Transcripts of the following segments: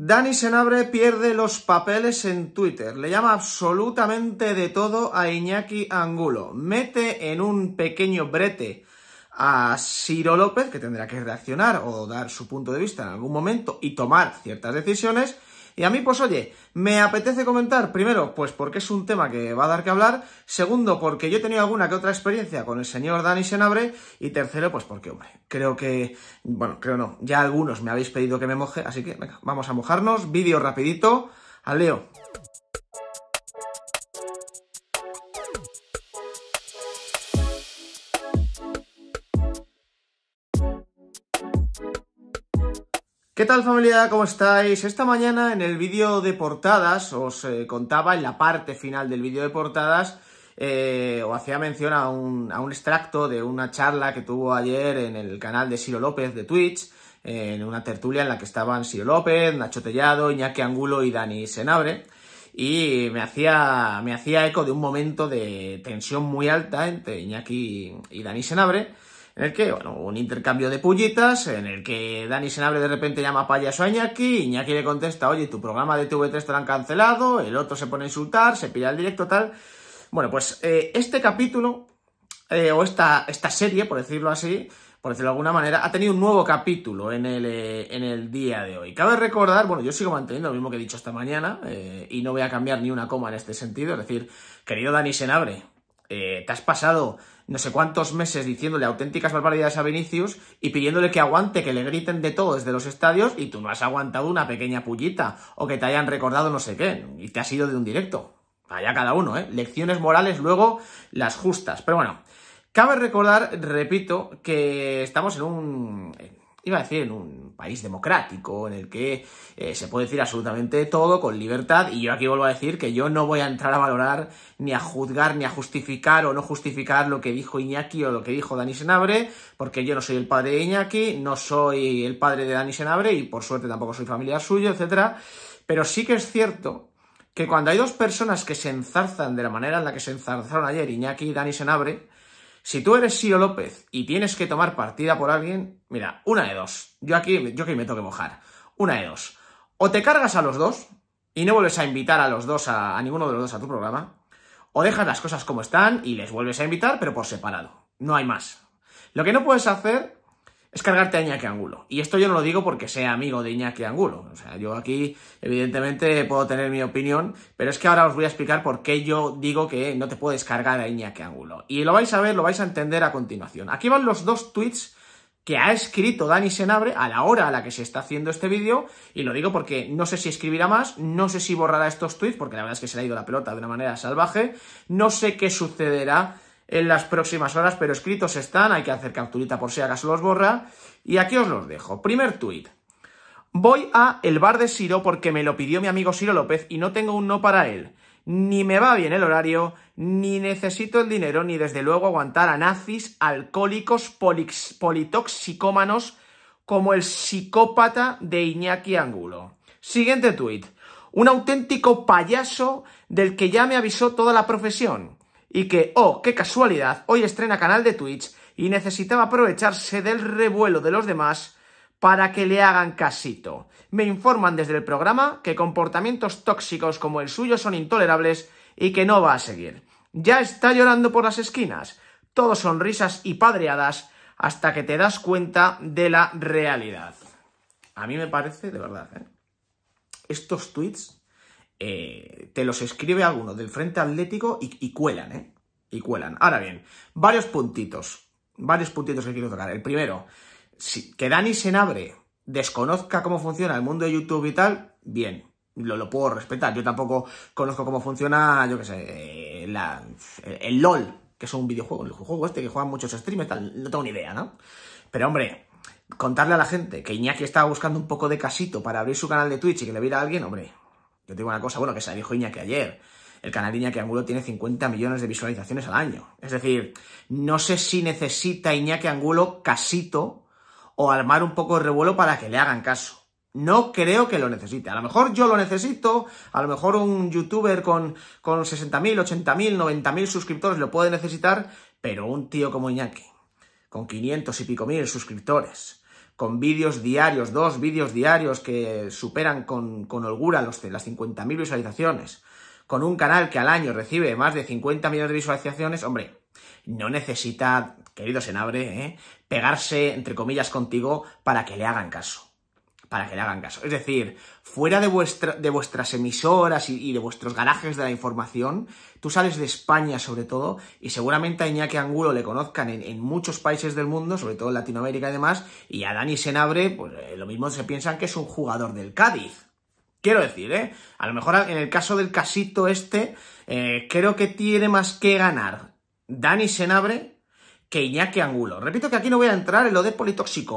Dani Senabre pierde los papeles en Twitter. Le llama absolutamente de todo a Iñaki Angulo. Mete en un pequeño brete a Siro López, que tendrá que reaccionar o dar su punto de vista en algún momento y tomar ciertas decisiones, y a mí, pues oye, me apetece comentar, primero, pues porque es un tema que va a dar que hablar, segundo, porque yo he tenido alguna que otra experiencia con el señor Dani Senabre, y tercero, pues porque, hombre, creo que, bueno, creo no, ya algunos me habéis pedido que me moje, así que venga, vamos a mojarnos, vídeo rapidito, al Leo. ¿Qué tal familia? ¿Cómo estáis? Esta mañana en el vídeo de portadas os eh, contaba en la parte final del vídeo de portadas eh, o hacía mención a un, a un, extracto de una charla que tuvo ayer en el canal de Siro López de Twitch, en una tertulia en la que estaban Siro López, Nacho Tellado, Iñaki Angulo y Dani Senabre. Y me hacía, me hacía eco de un momento de tensión muy alta entre Iñaki y Dani Senabre en el que, bueno, un intercambio de pullitas, en el que Dani Senabre de repente llama payaso a y Iñaki le contesta, oye, tu programa de TV3 te lo han cancelado, el otro se pone a insultar, se pilla el directo, tal. Bueno, pues eh, este capítulo, eh, o esta, esta serie, por decirlo así, por decirlo de alguna manera, ha tenido un nuevo capítulo en el, eh, en el día de hoy. Cabe recordar, bueno, yo sigo manteniendo lo mismo que he dicho esta mañana, y no voy a cambiar ni una coma en este sentido, es decir, querido Dani Senabre, te has pasado no sé cuántos meses diciéndole auténticas barbaridades a Vinicius y pidiéndole que aguante, que le griten de todo desde los estadios y tú no has aguantado una pequeña pullita o que te hayan recordado no sé qué y te ha sido de un directo. Allá cada uno, ¿eh? Lecciones morales luego las justas. Pero bueno, cabe recordar, repito, que estamos en un iba a decir, en un país democrático en el que eh, se puede decir absolutamente todo con libertad. Y yo aquí vuelvo a decir que yo no voy a entrar a valorar, ni a juzgar, ni a justificar o no justificar lo que dijo Iñaki o lo que dijo Dani Senabre, porque yo no soy el padre de Iñaki, no soy el padre de Dani Senabre y por suerte tampoco soy familia suyo, etc. Pero sí que es cierto que cuando hay dos personas que se enzarzan de la manera en la que se enzarzaron ayer Iñaki y Dani Senabre, si tú eres Ciro López y tienes que tomar partida por alguien, mira, una de dos. Yo aquí, yo aquí me tengo que mojar. Una de dos. O te cargas a los dos y no vuelves a invitar a los dos, a, a ninguno de los dos a tu programa, o dejas las cosas como están y les vuelves a invitar, pero por separado. No hay más. Lo que no puedes hacer es cargarte a Iñaki Angulo. Y esto yo no lo digo porque sea amigo de Iñaki Angulo. O sea, yo aquí evidentemente puedo tener mi opinión, pero es que ahora os voy a explicar por qué yo digo que no te puedes cargar a Iñaki Angulo. Y lo vais a ver, lo vais a entender a continuación. Aquí van los dos tweets que ha escrito Dani Senabre a la hora a la que se está haciendo este vídeo, y lo digo porque no sé si escribirá más, no sé si borrará estos tweets, porque la verdad es que se le ha ido la pelota de una manera salvaje, no sé qué sucederá en las próximas horas, pero escritos están, hay que hacer capturita por si acaso los borra. Y aquí os los dejo. Primer tuit. Voy a el bar de Siro porque me lo pidió mi amigo Siro López y no tengo un no para él. Ni me va bien el horario, ni necesito el dinero, ni desde luego aguantar a nazis, alcohólicos, politoxicómanos, como el psicópata de Iñaki Angulo. Siguiente tuit. Un auténtico payaso del que ya me avisó toda la profesión y que, oh, qué casualidad, hoy estrena canal de Twitch y necesitaba aprovecharse del revuelo de los demás para que le hagan casito. Me informan desde el programa que comportamientos tóxicos como el suyo son intolerables y que no va a seguir. Ya está llorando por las esquinas, todo sonrisas y padreadas hasta que te das cuenta de la realidad. A mí me parece, de verdad, ¿eh? estos tweets eh, te los escribe alguno del Frente Atlético y, cuelan, ¿eh? Y cuelan. Ahora bien, varios puntitos, varios puntitos que quiero tocar. El primero, que Dani Senabre desconozca cómo funciona el mundo de YouTube y tal, bien, lo, puedo respetar. Yo tampoco conozco cómo funciona, yo qué sé, eh, el, LOL, que es un videojuego, el juego este que juegan muchos streamers, tal, no tengo ni idea, ¿no? Pero hombre, contarle a la gente que Iñaki estaba buscando un poco de casito para abrir su canal de Twitch y que le viera a alguien, hombre, yo tengo digo una cosa, bueno, que se dijo Iñaki ayer. El canal Iñaki Angulo tiene 50 millones de visualizaciones al año. Es decir, no sé si necesita Iñaki Angulo casito o armar un poco de revuelo para que le hagan caso. No creo que lo necesite. A lo mejor yo lo necesito, a lo mejor un youtuber con, con 60.000, 80.000, 90.000 suscriptores lo puede necesitar, pero un tío como Iñaki, con 500 y pico mil suscriptores, con vídeos diarios, dos vídeos diarios que superan con, holgura los, las 50.000 visualizaciones, con un canal que al año recibe más de 50 millones de visualizaciones, hombre, no necesita, querido Senabre, ¿eh? pegarse, entre comillas, contigo para que le hagan caso para que le hagan caso. Es decir, fuera de, vuestra, de vuestras emisoras y, de vuestros garajes de la información, tú sales de España sobre todo, y seguramente a Iñaki Angulo le conozcan en, muchos países del mundo, sobre todo en Latinoamérica y demás, y a Dani Senabre, pues eh, lo mismo se piensan que es un jugador del Cádiz. Quiero decir, ¿eh? A lo mejor en el caso del casito este, eh, creo que tiene más que ganar Dani Senabre que Iñaki Angulo. Repito que aquí no voy a entrar en lo de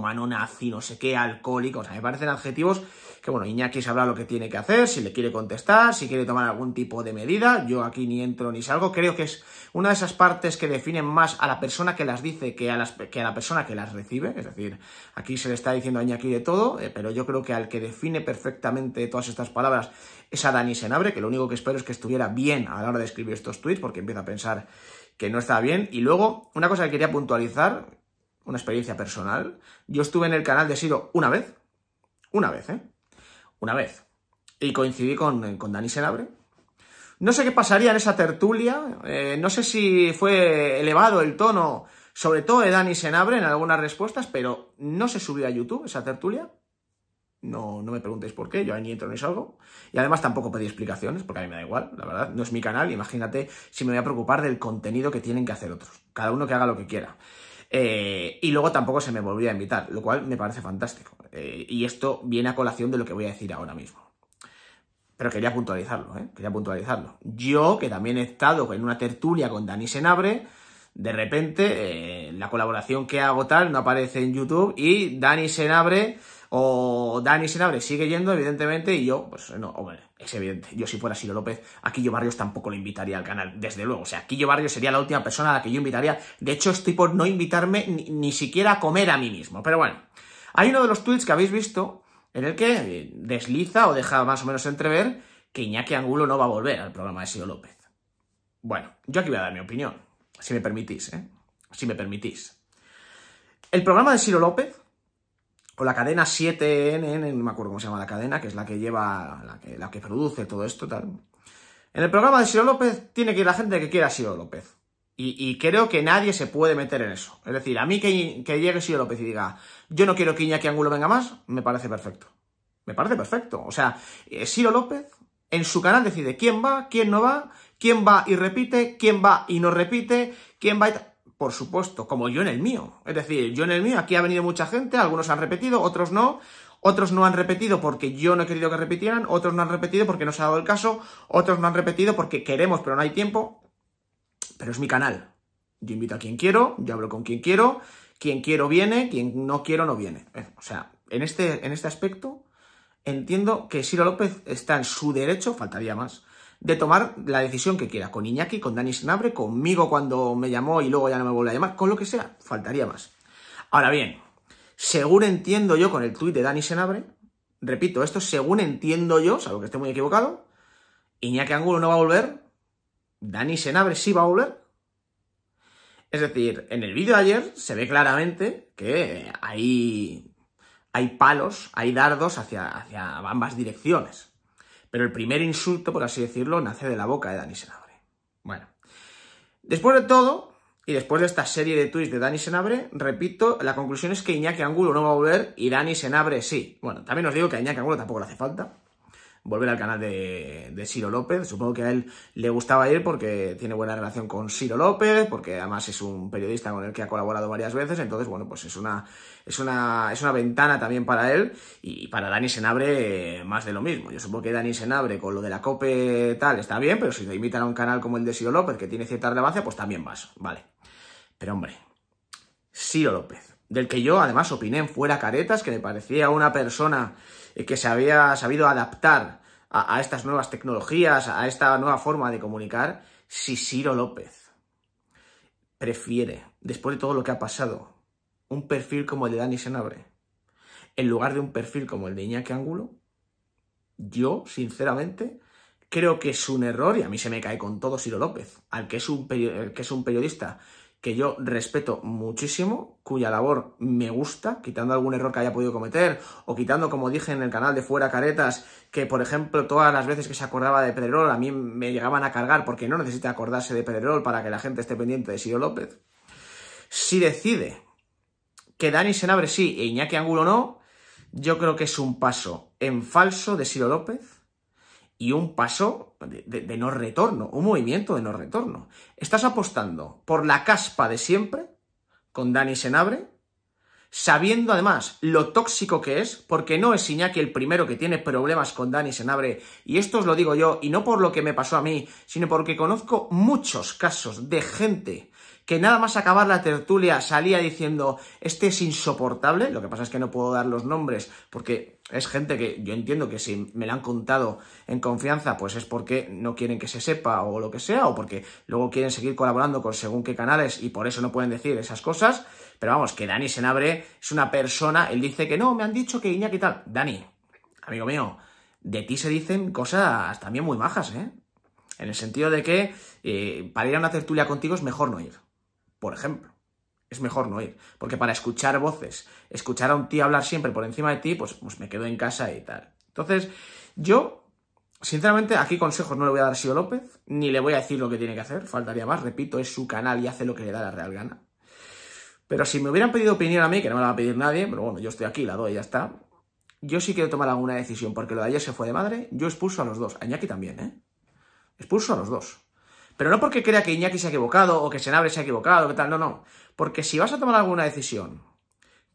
manona nazi, no sé qué, alcohólico, o sea, me parecen adjetivos que, bueno, Iñaki sabrá lo que tiene que hacer, si le quiere contestar, si quiere tomar algún tipo de medida, yo aquí ni entro ni salgo, creo que es una de esas partes que definen más a la persona que las dice que a, la persona que las recibe, es decir, aquí se le está diciendo a Iñaki de todo, eh, pero yo creo que al que define perfectamente todas estas palabras es a Dani Senabre, que lo único que espero es que estuviera bien a la hora de escribir estos tweets, porque empieza a pensar que no estaba bien. Y luego, una cosa que quería puntualizar, una experiencia personal. Yo estuve en el canal de Siro una vez, una vez, ¿eh? Una vez. Y coincidí con, con Dani Senabre. No sé qué pasaría en esa tertulia, eh, no sé si fue elevado el tono, sobre todo de Dani Senabre en algunas respuestas, pero no se subió a YouTube esa tertulia. No, no me preguntéis por qué, yo ahí ni entro ni salgo. Y además tampoco pedí explicaciones, porque a mí me da igual, la verdad. No es mi canal, imagínate si me voy a preocupar del contenido que tienen que hacer otros. Cada uno que haga lo que quiera. Eh, y luego tampoco se me volvía a invitar, lo cual me parece fantástico. Eh, y esto viene a colación de lo que voy a decir ahora mismo. Pero quería puntualizarlo, ¿eh? Quería puntualizarlo. Yo, que también he estado en una tertulia con Dani Senabre, de repente eh, la colaboración que hago tal no aparece en YouTube y Dani Senabre o Dani Senabre sigue yendo, evidentemente, y yo, pues no, hombre, es evidente. Yo si fuera Silo López, aquí yo Barrios tampoco lo invitaría al canal, desde luego. O sea, Aquillo Barrios sería la última persona a la que yo invitaría. De hecho, estoy por no invitarme ni, siquiera a comer a mí mismo. Pero bueno, hay uno de los tweets que habéis visto en el que desliza o deja más o menos entrever que Iñaki Angulo no va a volver al programa de Silo López. Bueno, yo aquí voy a dar mi opinión, si me permitís, ¿eh? Si me permitís. El programa de Silo López o la cadena 7 nn no me acuerdo cómo se llama la cadena, que es la que lleva, la que, produce todo esto, tal. En el programa de Siro López tiene que ir la gente que quiera Siro López. Y, creo que nadie se puede meter en eso. Es decir, a mí que, llegue Siro López y diga, yo no quiero que Iñaki Angulo venga más, me parece perfecto. Me parece perfecto. O sea, eh, Siro López en su canal decide quién va, quién no va, quién va y repite, quién va y no repite, quién va y por supuesto, como yo en el mío. Es decir, yo en el mío, aquí ha venido mucha gente, algunos han repetido, otros no, otros no han repetido porque yo no he querido que repitieran, otros no han repetido porque no se ha dado el caso, otros no han repetido porque queremos pero no hay tiempo. Pero es mi canal. Yo invito a quien quiero, yo hablo con quien quiero, quien quiero viene, quien no quiero no viene. O sea, en este, en este aspecto entiendo que Ciro López está en su derecho, faltaría más, de tomar la decisión que quiera, con Iñaki, con Dani Senabre, conmigo cuando me llamó y luego ya no me vuelve a llamar, con lo que sea, faltaría más. Ahora bien, según entiendo yo con el tuit de Dani Senabre, repito, esto según entiendo yo, salvo que esté muy equivocado, Iñaki Angulo no va a volver, Dani Senabre sí va a volver. Es decir, en el vídeo de ayer se ve claramente que hay, hay palos, hay dardos hacia, hacia ambas direcciones. Pero el primer insulto, por así decirlo, nace de la boca de Dani Senabre. Bueno, después de todo, y después de esta serie de tweets de Dani Senabre, repito, la conclusión es que Iñaki Angulo no va a volver y Dani Senabre sí. Bueno, también os digo que a Iñaki Angulo tampoco le hace falta volver al canal de, Ciro López. Supongo que a él le gustaba ir porque tiene buena relación con Ciro López, porque además es un periodista con el que ha colaborado varias veces, entonces, bueno, pues es una, es una, es una ventana también para él y para Dani Senabre eh, más de lo mismo. Yo supongo que Dani Senabre con lo de la COPE tal está bien, pero si te invitan a un canal como el de Ciro López, que tiene cierta relevancia, pues también vas, vale. Pero hombre, Ciro López, del que yo además opiné en Fuera Caretas, que me parecía una persona eh, que se había sabido adaptar a, estas nuevas tecnologías, a esta nueva forma de comunicar, si Ciro López prefiere, después de todo lo que ha pasado, un perfil como el de Dani Senabre en lugar de un perfil como el de Iñaki Ángulo, yo, sinceramente, creo que es un error, y a mí se me cae con todo Ciro López, al que es un, que es un periodista que yo respeto muchísimo, cuya labor me gusta, quitando algún error que haya podido cometer, o quitando, como dije en el canal de Fuera Caretas, que por ejemplo todas las veces que se acordaba de Pedrerol a mí me llegaban a cargar porque no necesita acordarse de Pedrerol para que la gente esté pendiente de Siro López. Si decide que Dani Senabre sí e Iñaki Angulo no, yo creo que es un paso en falso de Siro López y un paso de, no retorno, un movimiento de no retorno. Estás apostando por la caspa de siempre con Dani Senabre, sabiendo además lo tóxico que es, porque no es Iñaki el primero que tiene problemas con Dani Senabre, y esto os lo digo yo, y no por lo que me pasó a mí, sino porque conozco muchos casos de gente que nada más acabar la tertulia salía diciendo, este es insoportable, lo que pasa es que no puedo dar los nombres porque es gente que yo entiendo que si me la han contado en confianza, pues es porque no quieren que se sepa o lo que sea, o porque luego quieren seguir colaborando con según qué canales y por eso no pueden decir esas cosas. Pero vamos, que Dani Senabre es una persona, él dice que no, me han dicho que Iñaki tal. Dani, amigo mío, de ti se dicen cosas también muy bajas, ¿eh? En el sentido de que eh, para ir a una tertulia contigo es mejor no ir por ejemplo. Es mejor no ir, porque para escuchar voces, escuchar a un tío hablar siempre por encima de ti, pues, pues me quedo en casa y tal. Entonces, yo, sinceramente, aquí consejos no le voy a dar a Sio López, ni le voy a decir lo que tiene que hacer, faltaría más, repito, es su canal y hace lo que le da la real gana. Pero si me hubieran pedido opinión a mí, que no me la va a pedir nadie, pero bueno, yo estoy aquí, la doy, ya está. Yo sí quiero tomar alguna decisión, porque lo de ayer se fue de madre, yo expulso a los dos, a también, ¿eh? Expulso a los dos. Pero no porque crea que Iñaki se ha equivocado o que Senabre se ha equivocado, que tal, no, no. Porque si vas a tomar alguna decisión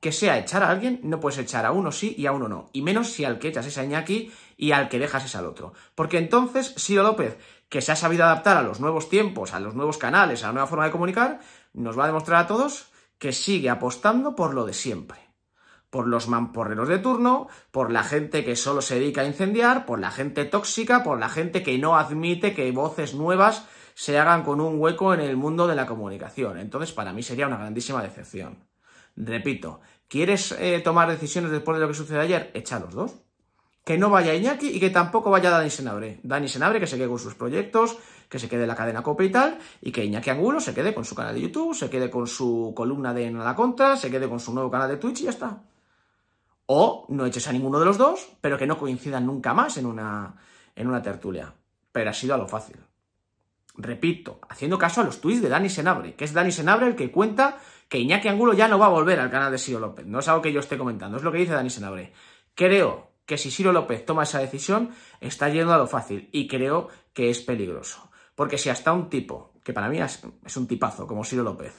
que sea echar a alguien, no puedes echar a uno sí y a uno no. Y menos si al que echas es a Iñaki y al que dejas es al otro. Porque entonces Siro López, que se ha sabido adaptar a los nuevos tiempos, a los nuevos canales, a la nueva forma de comunicar, nos va a demostrar a todos que sigue apostando por lo de siempre por los mamporreros de turno, por la gente que solo se dedica a incendiar, por la gente tóxica, por la gente que no admite que hay voces nuevas se hagan con un hueco en el mundo de la comunicación. Entonces, para mí sería una grandísima decepción. Repito, ¿quieres eh, tomar decisiones después de lo que sucede ayer? Echa a los dos. Que no vaya Iñaki y que tampoco vaya Dani Senabre. Dani Senabre que se quede con sus proyectos, que se quede la cadena Copa y tal, y que Iñaki Angulo se quede con su canal de YouTube, se quede con su columna de En la Contra, se quede con su nuevo canal de Twitch y ya está. O no eches a ninguno de los dos, pero que no coincidan nunca más en una, en una tertulia. Pero ha sido a lo fácil repito, haciendo caso a los tweets de Dani Senabre, que es Dani Senabre el que cuenta que Iñaki Angulo ya no va a volver al canal de Siro López. No es algo que yo esté comentando, es lo que dice Dani Senabre. Creo que si Siro López toma esa decisión, está yendo a lo fácil y creo que es peligroso. Porque si hasta un tipo, que para mí es, un tipazo, como Siro López,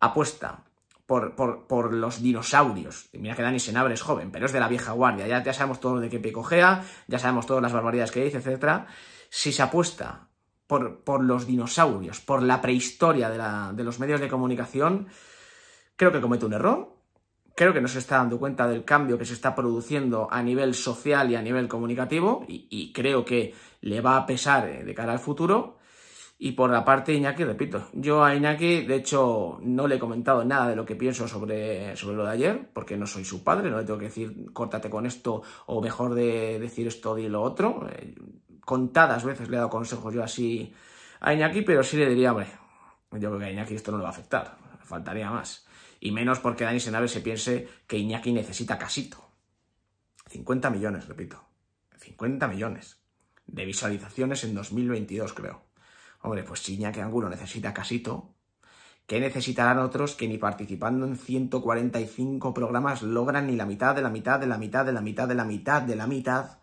apuesta por, por, los dinosaurios. Y Mira que Dani Senabre es joven, pero es de la vieja guardia. Ya, sabemos todo de qué picojea, ya sabemos todas las barbaridades que dice, etc. Si se apuesta por, los dinosaurios, por la prehistoria de, los medios de comunicación, creo que comete un error. Creo que no se está dando cuenta del cambio que se está produciendo a nivel social y a nivel comunicativo y, creo que le va a pesar eh, de cara al futuro. Y por la parte de Iñaki, repito, yo a Iñaki, de hecho, no le he comentado nada de lo que pienso sobre, sobre lo de ayer, porque no soy su padre, no le tengo que decir, córtate con esto, o mejor de decir esto, di lo otro. Eh, contadas veces le he dado consejos yo así a Iñaki, pero sí le diría, hombre, yo creo que a Iñaki esto no le va a afectar, faltaría más. Y menos porque Dani Senave se piense que Iñaki necesita casito. 50 millones, repito. 50 millones de visualizaciones en 2022, creo. Hombre, pues si Iñaki Angulo necesita casito, ¿qué necesitarán otros que ni participando en 145 programas logran ni la mitad de la mitad de la mitad de la mitad de la mitad de la mitad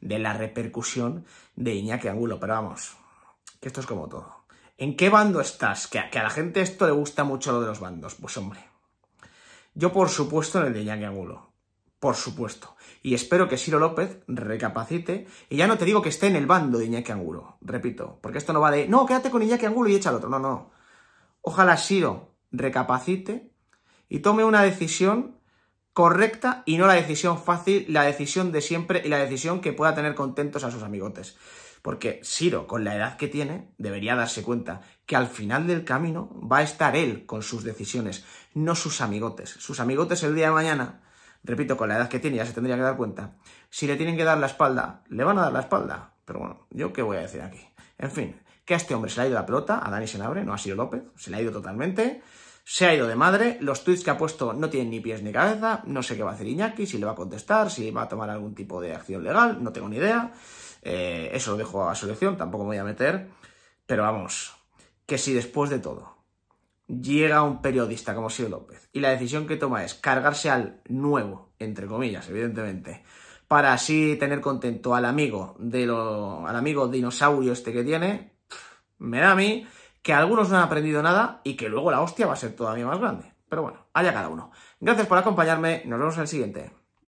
de la repercusión de Iñaki Angulo. Pero vamos, que esto es como todo. ¿En qué bando estás? Que a, la gente esto le gusta mucho lo de los bandos. Pues hombre, yo por supuesto en el de Iñaki Angulo. Por supuesto. Y espero que Ciro López recapacite. Y ya no te digo que esté en el bando de Iñaki Angulo. Repito, porque esto no va de, no, quédate con Iñaki Angulo y echa al otro. No, no. Ojalá Ciro recapacite y tome una decisión correcta y no la decisión fácil, la decisión de siempre y la decisión que pueda tener contentos a sus amigotes. Porque Siro, con la edad que tiene, debería darse cuenta que al final del camino va a estar él con sus decisiones, no sus amigotes. Sus amigotes el día de mañana, repito, con la edad que tiene ya se tendría que dar cuenta, si le tienen que dar la espalda, le van a dar la espalda. Pero bueno, yo qué voy a decir aquí. En fin, que a este hombre se le ha ido la pelota, a Dani Senabre, no ha sido López, se le ha ido totalmente se ha ido de madre, los tweets que ha puesto no tienen ni pies ni cabeza, no sé qué va a hacer Iñaki, si le va a contestar, si va a tomar algún tipo de acción legal, no tengo ni idea. Eh, eso lo dejo a la selección, tampoco me voy a meter. Pero vamos, que si después de todo llega un periodista como Silvio López y la decisión que toma es cargarse al nuevo, entre comillas, evidentemente, para así tener contento al amigo de lo, al amigo dinosaurio este que tiene, me da a mí que algunos no han aprendido nada y que luego la hostia va a ser todavía más grande. Pero bueno, allá cada uno. Gracias por acompañarme, nos vemos en el siguiente.